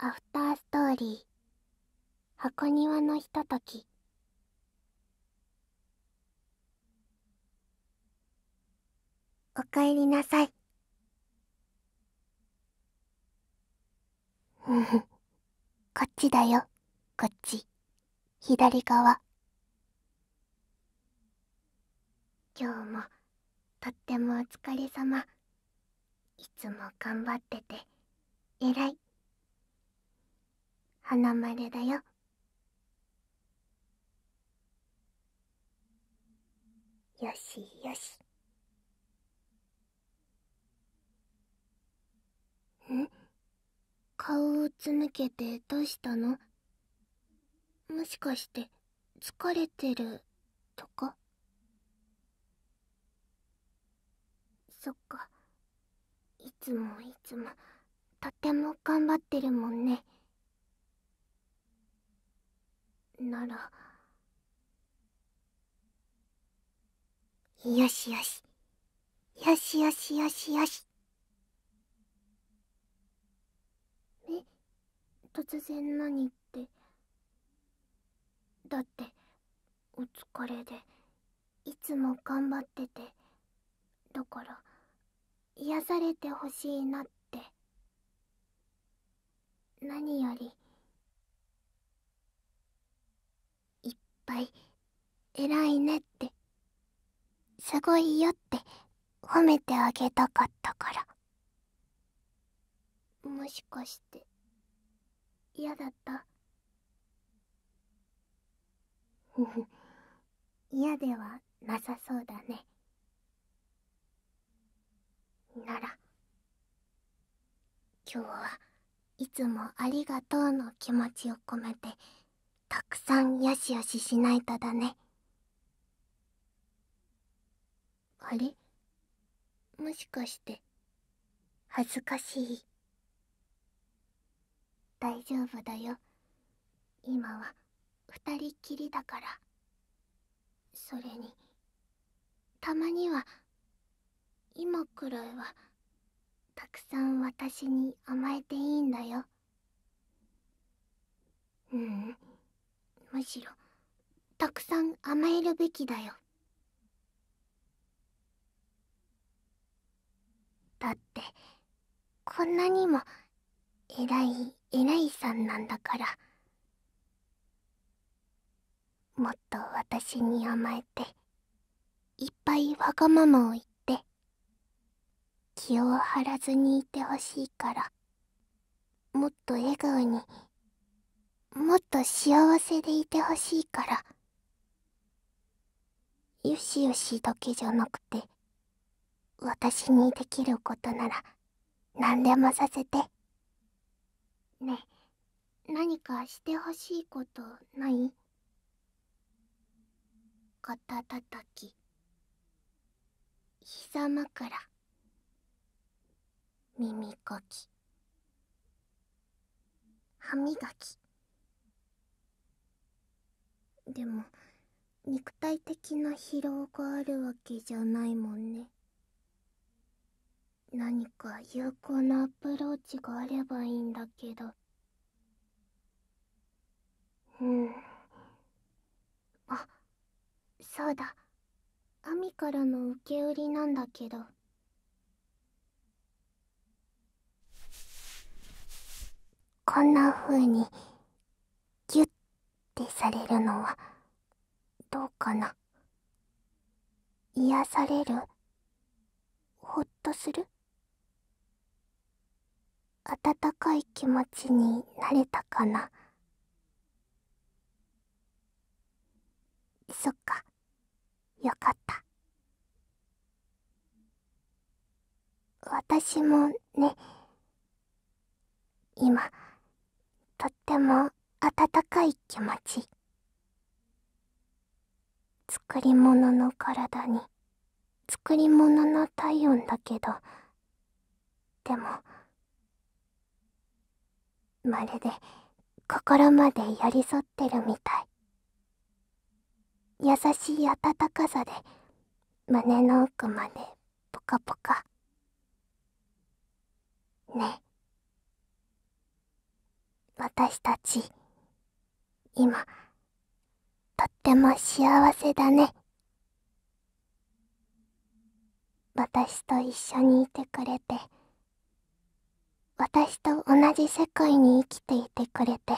アフターストーリー箱庭のひとときおかえりなさい こっちだよこっち左側今日もとってもお疲れ様いつも頑張ってて偉い花丸だよよしよしん顔をうつむけてどうしたのもしかして疲れてるとかそっかいつもいつもとても頑張ってるもんね。ならよしよしよしよしよしよしえ突然何ってだってお疲れでいつも頑張っててだから癒されてほしいなって何より。ぱい偉いねってすごいよって褒めてあげたかったからもしかして嫌だった嫌ではなさそうだねなら今日はいつもありがとうの気持ちを込めてたくさんよしよししないとだねあれもしかして恥ずかしい大丈夫だよ今は二人きりだからそれにたまには今くらいはたくさん私に甘えていいんだよむしろたくさん甘えるべきだよだってこんなにも偉い偉いさんなんだからもっと私に甘えていっぱいわがままを言って気を張らずにいてほしいからもっと笑顔に。もっと幸せでいてほしいからよしよしだけじゃなくて私にできることなら何でもさせてねえ何かしてほしいことない肩たたき膝枕耳かき歯磨きでも肉体的な疲労があるわけじゃないもんね何か有効なアプローチがあればいいんだけどうんあそうだアミからの受け売りなんだけどこんな風に。されるのはどうかな癒されるほっとする温かい気持ちになれたかなそっかよかった私もね今とっても温かい気持ち作り物の体に作り物の体温だけどでもまるで心まで寄り添ってるみたい優しい温かさで胸の奥までポカポカね私たち今、とっても幸せだね。私と一緒にいてくれて、私と同じ世界に生きていてくれて、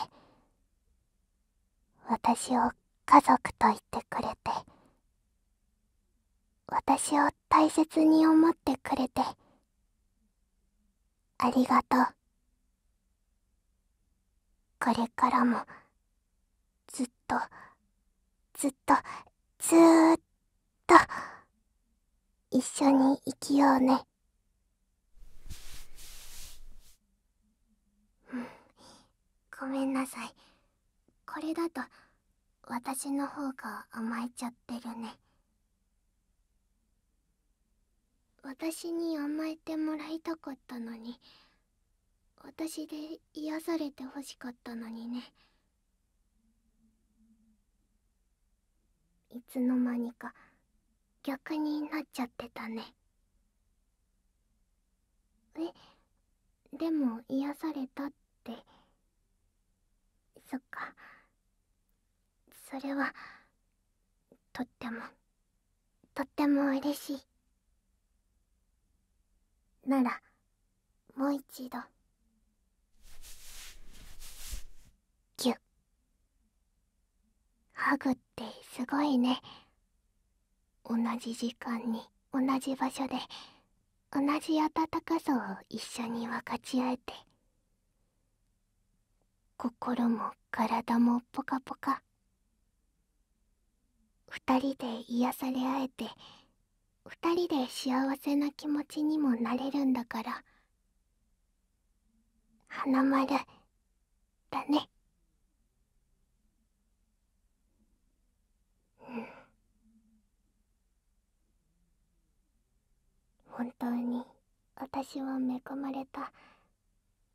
私を家族と言ってくれて、私を大切に思ってくれて、ありがとう。これからも、ずっとずっとずーっと一緒に生きようね。ごめんなさい。これだと私の方が甘えちゃってるね。私に甘えてもらいたかったのに私で癒されてほしかったのにね。いつの間にか逆になっちゃってたねえでも癒されたってそっかそれはとってもとっても嬉しいならもう一度ギュッハグってすごいね同じ時間に同じ場所で同じ温かさを一緒に分かち合えて心も体もポカポカ二人で癒され合えて二人で幸せな気持ちにもなれるんだから花丸だね。本当に私は恵まれた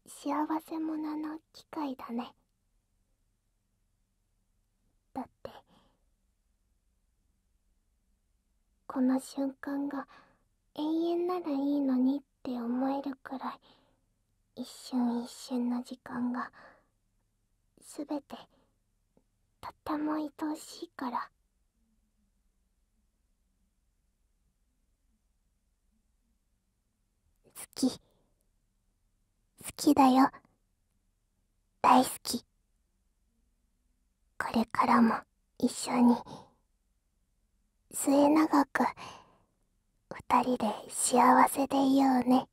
幸せ者の機会だねだってこの瞬間が永遠ならいいのにって思えるくらい一瞬一瞬の時間がすべてとっても愛おしいから好き好きだよ大好きこれからも一緒に末永く二人で幸せでいようね